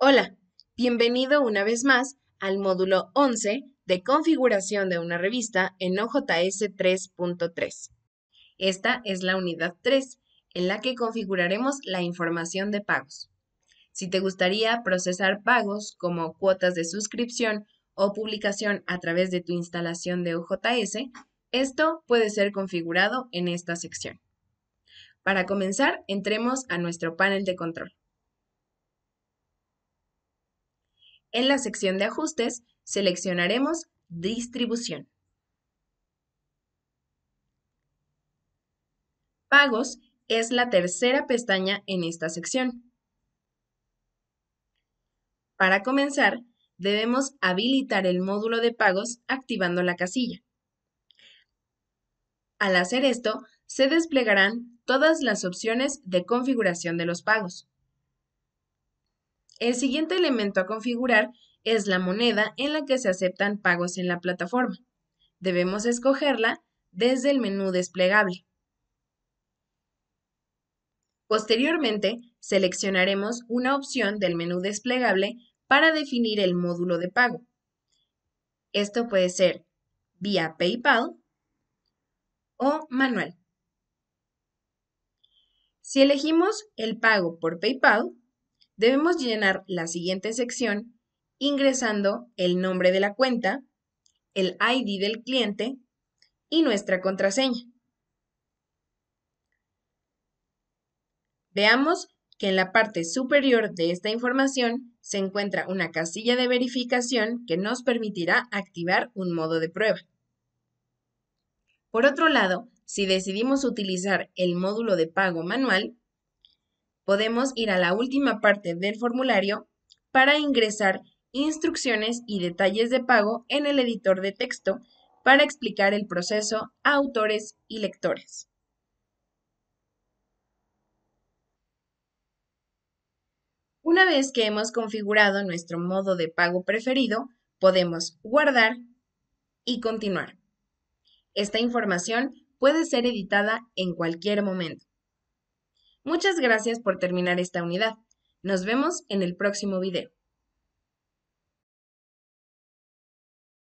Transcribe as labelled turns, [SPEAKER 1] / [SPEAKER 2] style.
[SPEAKER 1] Hola, bienvenido una vez más al módulo 11 de configuración de una revista en OJS 3.3. Esta es la unidad 3, en la que configuraremos la información de pagos. Si te gustaría procesar pagos como cuotas de suscripción o publicación a través de tu instalación de OJS, esto puede ser configurado en esta sección. Para comenzar, entremos a nuestro panel de control. En la sección de ajustes seleccionaremos distribución. Pagos es la tercera pestaña en esta sección. Para comenzar, debemos habilitar el módulo de pagos activando la casilla. Al hacer esto, se desplegarán todas las opciones de configuración de los pagos. El siguiente elemento a configurar es la moneda en la que se aceptan pagos en la plataforma. Debemos escogerla desde el menú desplegable. Posteriormente, seleccionaremos una opción del menú desplegable para definir el módulo de pago. Esto puede ser vía PayPal o manual. Si elegimos el pago por PayPal, debemos llenar la siguiente sección ingresando el nombre de la cuenta, el ID del cliente y nuestra contraseña. Veamos que en la parte superior de esta información se encuentra una casilla de verificación que nos permitirá activar un modo de prueba. Por otro lado, si decidimos utilizar el módulo de pago manual, podemos ir a la última parte del formulario para ingresar instrucciones y detalles de pago en el editor de texto para explicar el proceso a autores y lectores. Una vez que hemos configurado nuestro modo de pago preferido, podemos guardar y continuar. Esta información puede ser editada en cualquier momento. Muchas gracias por terminar esta unidad. Nos vemos en el próximo video.